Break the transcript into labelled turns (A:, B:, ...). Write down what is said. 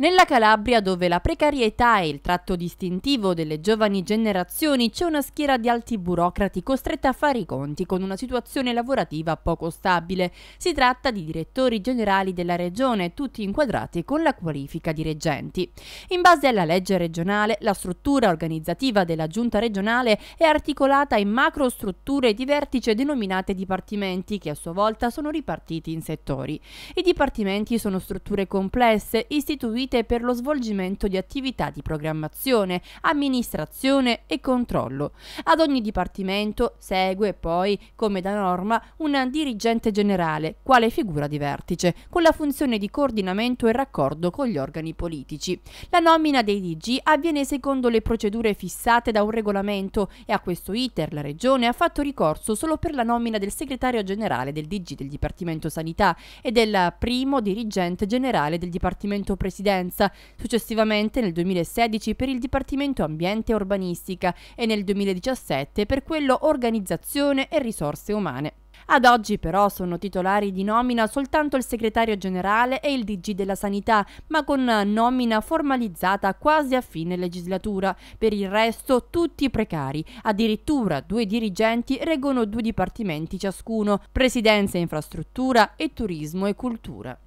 A: Nella Calabria, dove la precarietà è il tratto distintivo delle giovani generazioni, c'è una schiera di alti burocrati costretta a fare i conti con una situazione lavorativa poco stabile. Si tratta di direttori generali della regione, tutti inquadrati con la qualifica di reggenti. In base alla legge regionale, la struttura organizzativa della giunta regionale è articolata in macro strutture di vertice denominate dipartimenti, che a sua volta sono ripartiti in settori. I dipartimenti sono strutture complesse, istituite riunite per lo svolgimento di attività di programmazione, amministrazione e controllo. Ad ogni dipartimento segue poi, come da norma, un dirigente generale, quale figura di vertice, con la funzione di coordinamento e raccordo con gli organi politici. La nomina dei DG avviene secondo le procedure fissate da un regolamento e a questo iter la Regione ha fatto ricorso solo per la nomina del segretario generale del DG del Dipartimento Sanità e del primo dirigente generale del Dipartimento Presidente Vicenza, successivamente nel 2016 per il Dipartimento Ambiente e Urbanistica e nel 2017 per quello Organizzazione e Risorse Umane. Ad oggi però sono titolari di nomina soltanto il segretario generale e il DG della sanità, ma con nomina formalizzata quasi a fine legislatura. Per il resto tutti precari, addirittura due dirigenti reggono due dipartimenti ciascuno, presidenza e infrastruttura e turismo e cultura.